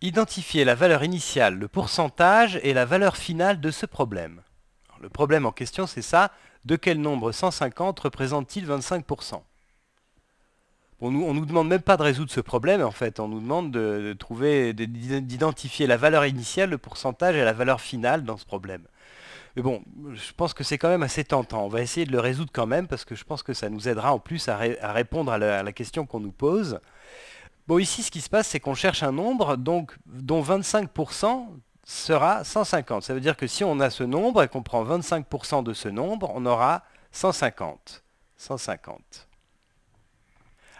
Identifier la valeur initiale, le pourcentage et la valeur finale de ce problème. le problème en question, c'est ça. De quel nombre 150 représente-t-il 25% on nous, nous demande même pas de résoudre ce problème, en fait. On nous demande de, trouver, d'identifier la valeur initiale, le pourcentage et la valeur finale dans ce problème. Mais bon, je pense que c'est quand même assez tentant. On va essayer de le résoudre quand même parce que je pense que ça nous aidera en plus à, répondre à la question qu'on nous pose. Bon, ici, ce qui se passe, c'est qu'on cherche un nombre donc, dont 25% sera 150. Ça veut dire que si on a ce nombre et qu'on prend 25% de ce nombre, on aura 150. 150.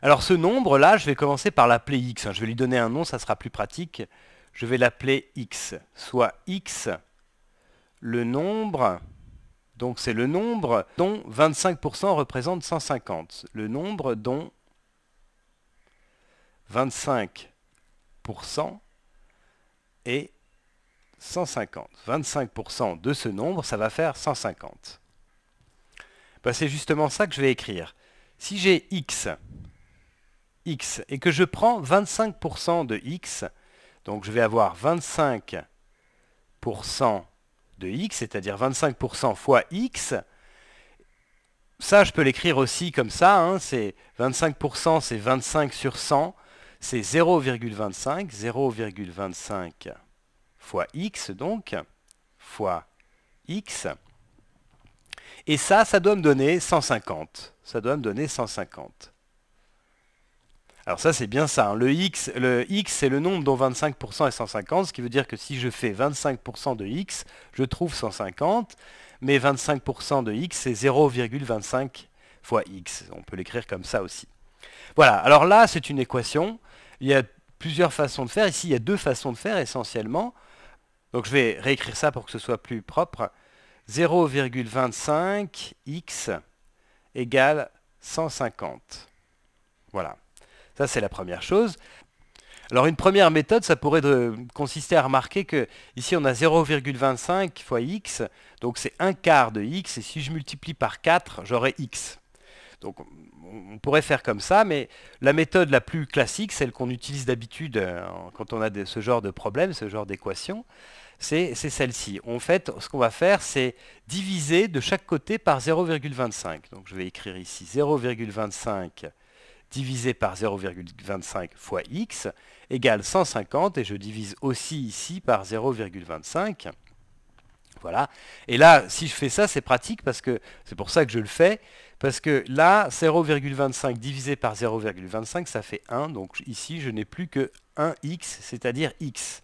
Alors ce nombre-là, je vais commencer par l'appeler x. Hein. Je vais lui donner un nom, ça sera plus pratique. Je vais l'appeler x, soit x, le nombre, donc c'est le nombre dont 25% représente 150. Le nombre dont 25% et 150. 25% de ce nombre, ça va faire 150. Ben, c'est justement ça que je vais écrire. Si j'ai x, x et que je prends 25% de x, donc je vais avoir 25% de x, c'est-à-dire 25% fois x. Ça, je peux l'écrire aussi comme ça, hein, c'est 25%, c'est 25 sur 100, c'est 0,25, 0,25 fois x donc, fois x. Et ça, ça doit me donner 150. Ça doit me donner 150. Alors ça, c'est bien ça. Hein. Le x, le x c'est le nombre dont 25% est 150, ce qui veut dire que si je fais 25% de x, je trouve 150, mais 25% de x, c'est 0,25 fois x. On peut l'écrire comme ça aussi. Voilà, alors là, c'est une équation. Il y a plusieurs façons de faire. Ici, il y a deux façons de faire essentiellement. Donc je vais réécrire ça pour que ce soit plus propre. 0,25x égale 150. Voilà. Ça, c'est la première chose. Alors une première méthode, ça pourrait consister à remarquer que ici on a 0,25 fois x, donc c'est un quart de x, et si je multiplie par 4, j'aurai x. Donc on pourrait faire comme ça, mais la méthode la plus classique, celle qu'on utilise d'habitude euh, quand on a ce genre de problème, ce genre d'équation, c'est celle-ci. En fait, ce qu'on va faire, c'est diviser de chaque côté par 0,25. Donc je vais écrire ici 0,25 divisé par 0,25 fois x égale 150, et je divise aussi ici par 0,25. Voilà. Et là, si je fais ça, c'est pratique parce que c'est pour ça que je le fais. Parce que là, 0,25 divisé par 0,25, ça fait 1. Donc ici, je n'ai plus que 1x, c'est-à-dire x.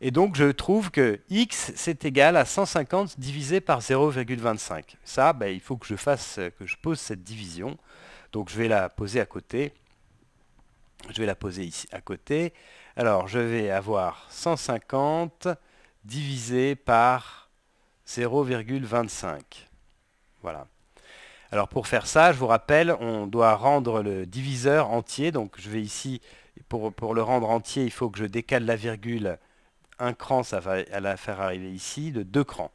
Et donc, je trouve que x, c'est égal à 150 divisé par 0,25. Ça, ben, il faut que je fasse, euh, que je pose cette division. Donc, je vais la poser à côté. Je vais la poser ici à côté. Alors, je vais avoir 150 divisé par 0,25. Voilà. Alors pour faire ça, je vous rappelle, on doit rendre le diviseur entier. Donc je vais ici, pour, le rendre entier, il faut que je décale la virgule un cran, ça va la faire arriver ici, de deux crans.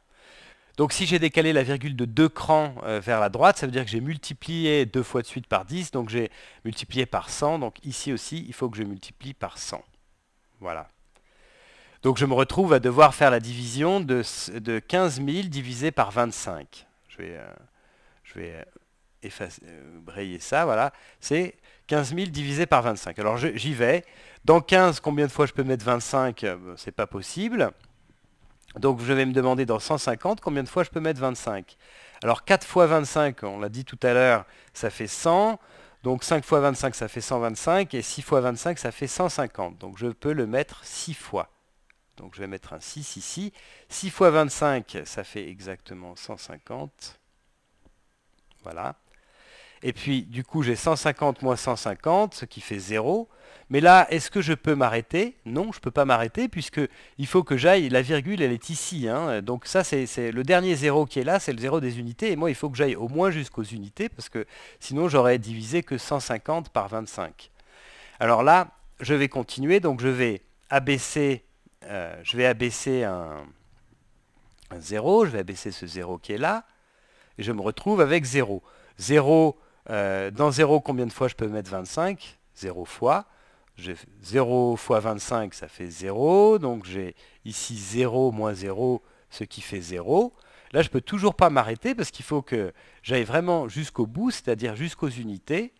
Donc si j'ai décalé la virgule de deux crans euh, vers la droite, ça veut dire que j'ai multiplié deux fois de suite par 10, donc j'ai multiplié par 100. Donc ici aussi, il faut que je multiplie par 100. Voilà. Donc je me retrouve à devoir faire la division de, de 15 000 divisé par 25. Je vais... Euh, je vais euh, effacer, euh, brayer ça, voilà, c'est 15 000 divisé par 25. Alors j'y vais. Dans 15, combien de fois je peux mettre 25 euh, ben, C'est pas possible. Donc je vais me demander dans 150 combien de fois je peux mettre 25. Alors 4 fois 25, on l'a dit tout à l'heure, ça fait 100. Donc 5 fois 25, ça fait 125. Et 6 fois 25, ça fait 150. Donc je peux le mettre 6 fois. Donc je vais mettre un 6 ici. 6 fois 25, ça fait exactement 150. Voilà. Et puis, du coup, j'ai 150 moins 150, ce qui fait 0. Mais là, est-ce que je peux m'arrêter Non, je ne peux pas m'arrêter, puisque il faut que j'aille, la virgule, elle est ici. Hein. Donc ça, c'est le dernier 0 qui est là, c'est le 0 des unités. Et moi, il faut que j'aille au moins jusqu'aux unités, parce que sinon, j'aurais divisé que 150 par 25. Alors là, je vais continuer, donc je vais abaisser, euh, je vais abaisser un, un 0, je vais abaisser ce 0 qui est là et je me retrouve avec 0. 0, euh, dans 0, combien de fois je peux mettre 25 0 fois. 0 fois 25, ça fait 0. Donc j'ai ici 0 moins 0, ce qui fait 0. Là, je ne peux toujours pas m'arrêter parce qu'il faut que j'aille vraiment jusqu'au bout, c'est-à-dire jusqu'aux unités.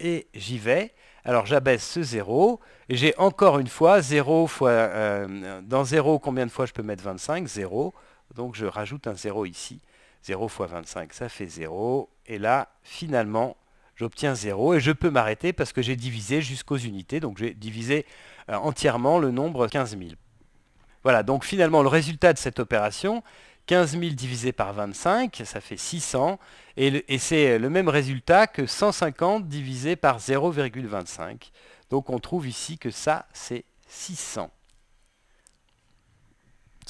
Et j'y vais. Alors j'abaisse ce 0. Et j'ai encore une fois 0 fois... Euh, dans 0, combien de fois je peux mettre 25 0. Donc je rajoute un 0 ici. 0 fois 25, ça fait 0. Et là, finalement, j'obtiens 0 et je peux m'arrêter parce que j'ai divisé jusqu'aux unités. Donc j'ai divisé euh, entièrement le nombre 15 000. Voilà, donc finalement, le résultat de cette opération, 15 000 divisé par 25, ça fait 600. et c'est le même résultat que 150 divisé par 0,25. Donc on trouve ici que ça, c'est 600.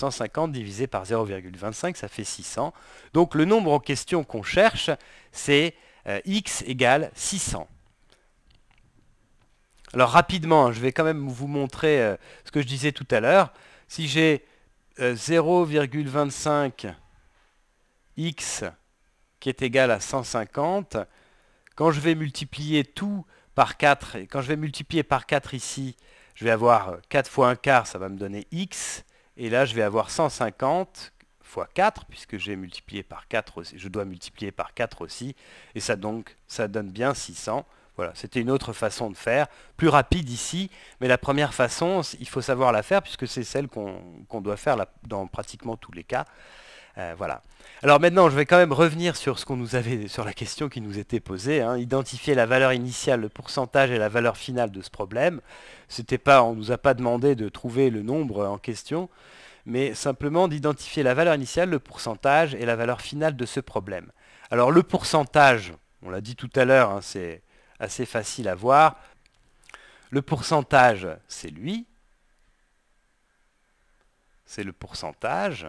150 divisé par 0,25, ça fait 600. Donc le nombre en question qu'on cherche, c'est euh, x égale 600. Alors rapidement, hein, je vais quand même vous montrer euh, ce que je disais tout à l'heure. Si j'ai 0,25 euh, x qui est égal à 150, quand je vais multiplier tout par 4, quand je vais multiplier par 4 ici, je vais avoir 4 fois 1 quart, ça va me donner x. Et là, je vais avoir 150 fois 4, puisque j'ai multiplié par 4 je dois multiplier par 4 aussi, et ça donc ça donne bien 600. Voilà, c'était une autre façon de faire, plus rapide ici, mais la première façon, il faut savoir la faire, puisque c'est celle qu'on doit faire dans pratiquement tous les cas. Euh, voilà. Alors maintenant, je vais quand même revenir sur ce qu'on nous avait, sur la question qui nous était posée. Hein. Identifier la valeur initiale, le pourcentage et la valeur finale de ce problème. C'était pas, on nous a pas demandé de trouver le nombre en question, mais simplement d'identifier la valeur initiale, le pourcentage et la valeur finale de ce problème. Alors le pourcentage, on l'a dit tout à l'heure, hein, c'est assez facile à voir. Le pourcentage, c'est lui. C'est le pourcentage.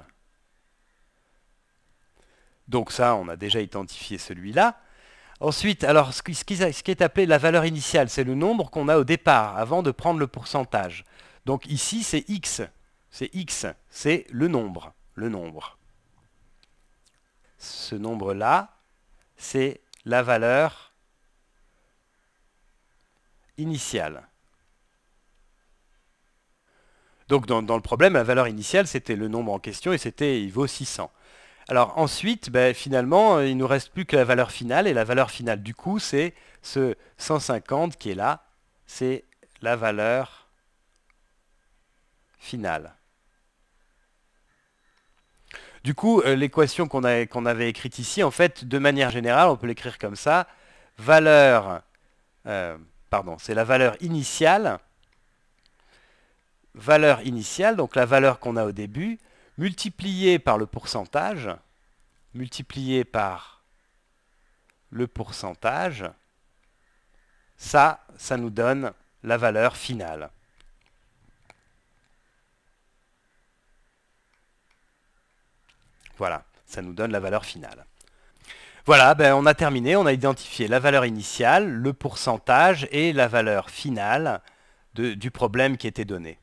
Donc ça, on a déjà identifié celui-là. Ensuite, alors ce qui, est appelé la valeur initiale, c'est le nombre qu'on a au départ, avant de prendre le pourcentage. Donc ici, c'est x. C'est x, c'est le nombre. Le nombre. Ce nombre-là, c'est la valeur initiale. Donc dans, dans le problème, la valeur initiale, c'était le nombre en question et c'était, il vaut 600. Alors ensuite, ben, finalement, euh, il nous reste plus que la valeur finale, et la valeur finale du coup, c'est ce 150 qui est là, c'est la valeur finale. Du coup, euh, l'équation qu'on avait écrite ici, en fait, de manière générale, on peut l'écrire comme ça, valeur, euh, pardon, c'est la valeur initiale, valeur initiale, donc la valeur qu'on a au début, multiplié par le pourcentage, multiplié par le pourcentage, ça, ça nous donne la valeur finale. Voilà, ça nous donne la valeur finale. Voilà, ben on a terminé, on a identifié la valeur initiale, le pourcentage et la valeur finale du problème qui était donné.